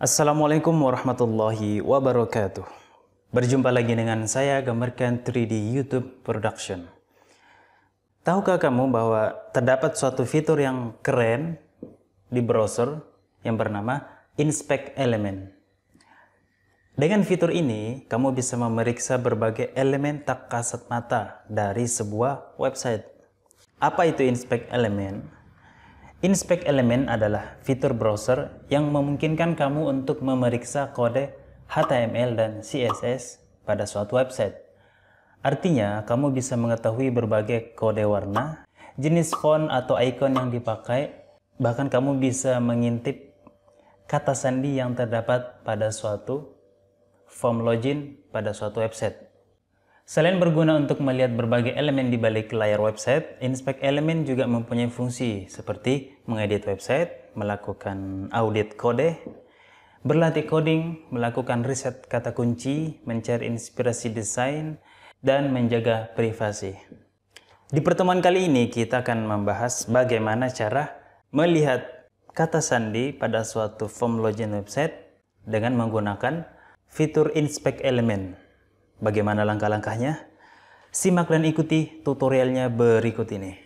Assalamualaikum warahmatullahi wabarakatuh. Berjumpa lagi dengan saya Gambarkan 3D YouTube Production. Tahukah kamu bahwa terdapat suatu fitur yang keren di browser yang bernama Inspect Element. Dengan fitur ini, kamu bisa memeriksa berbagai elemen tak kasat mata dari sebuah website. Apa itu Inspect Element? Inspect Element adalah fitur browser yang memungkinkan kamu untuk memeriksa kode HTML dan CSS pada suatu website. Artinya, kamu bisa mengetahui berbagai kode warna, jenis font atau icon yang dipakai, bahkan kamu bisa mengintip kata sandi yang terdapat pada suatu form login pada suatu website. Selain berguna untuk melihat berbagai elemen di balik layar website, Inspect Element juga mempunyai fungsi seperti mengedit website, melakukan audit kode, berlatih coding, melakukan riset kata kunci, mencari inspirasi desain, dan menjaga privasi. Di pertemuan kali ini kita akan membahas bagaimana cara melihat kata sandi pada suatu form login website dengan menggunakan fitur Inspect Element. Bagaimana langkah-langkahnya? Simak dan ikuti tutorialnya berikut ini.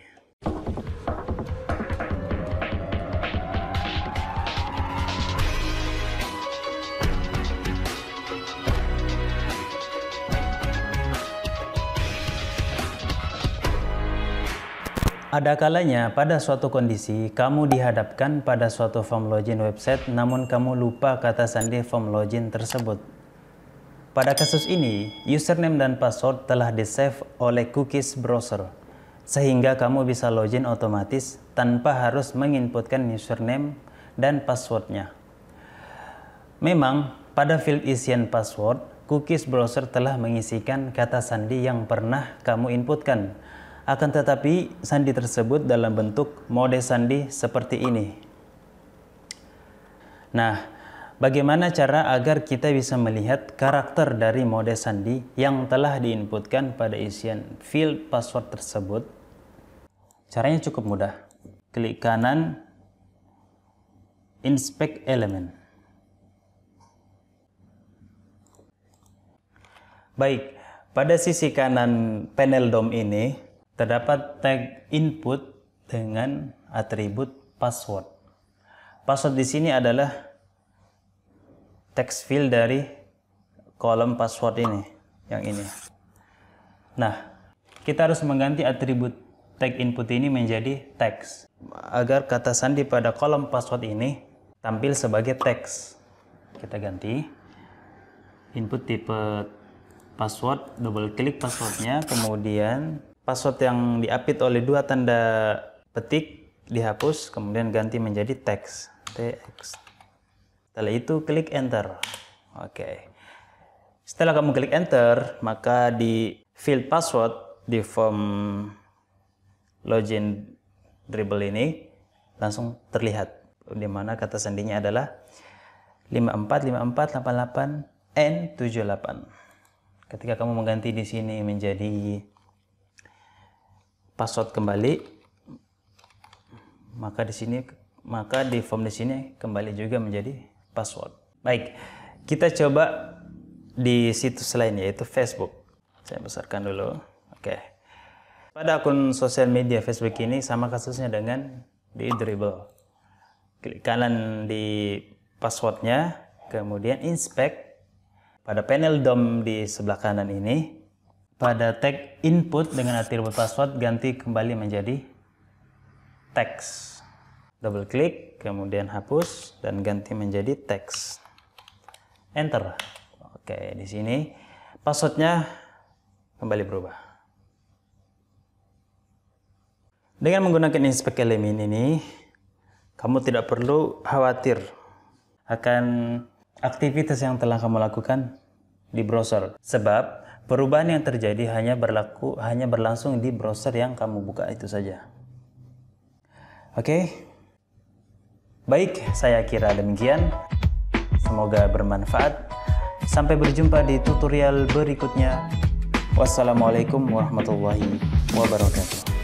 Ada kalanya pada suatu kondisi kamu dihadapkan pada suatu form login website namun kamu lupa kata sandi form login tersebut. Pada kasus ini, username dan password telah di-save oleh cookies browser, sehingga kamu bisa login otomatis tanpa harus menginputkan username dan passwordnya. Memang, pada field isian password, cookies browser telah mengisikan kata sandi yang pernah kamu inputkan. Akan tetapi, sandi tersebut dalam bentuk mode sandi seperti ini. Nah, bagaimana cara agar kita bisa melihat karakter dari mode sandi yang telah diinputkan pada isian field password tersebut? Caranya cukup mudah. Klik kanan, inspect element. Baik, pada sisi kanan panel DOM ini terdapat tag input dengan atribut password. Password di sini adalah text field dari kolom password ini, yang ini. Nah, kita harus mengganti atribut tag input ini menjadi text agar kata sandi pada kolom password ini tampil sebagai text. Kita ganti input tipe password, double klik passwordnya, kemudian password yang diapit oleh dua tanda petik dihapus, kemudian ganti menjadi text. Setelah itu klik enter. Oke. Okay. Setelah kamu klik enter, maka di field password di form login dribble ini langsung terlihat di mana kata sandinya adalah 545488N78. Ketika kamu mengganti di sini menjadi password kembali, maka di sini maka di form di sini kembali juga menjadi password. Baik, kita coba di situs lain yaitu Facebook. Saya besarkan dulu. Oke. Pada akun sosial media Facebook ini sama kasusnya dengan di dribble. Klik kanan di passwordnya, kemudian inspect. Pada panel DOM di sebelah kanan ini, pada tag input dengan atribut password ganti kembali menjadi text double klik kemudian hapus dan ganti menjadi teks enter oke di sini passwordnya kembali berubah dengan menggunakan inspect elemen ini kamu tidak perlu khawatir akan aktivitas yang telah kamu lakukan di browser sebab perubahan yang terjadi hanya berlaku hanya berlangsung di browser yang kamu buka itu saja oke okay? Baik, saya kira demikian. Semoga bermanfaat. Sampai berjumpa di tutorial berikutnya. Wassalamualaikum warahmatullahi wabarakatuh.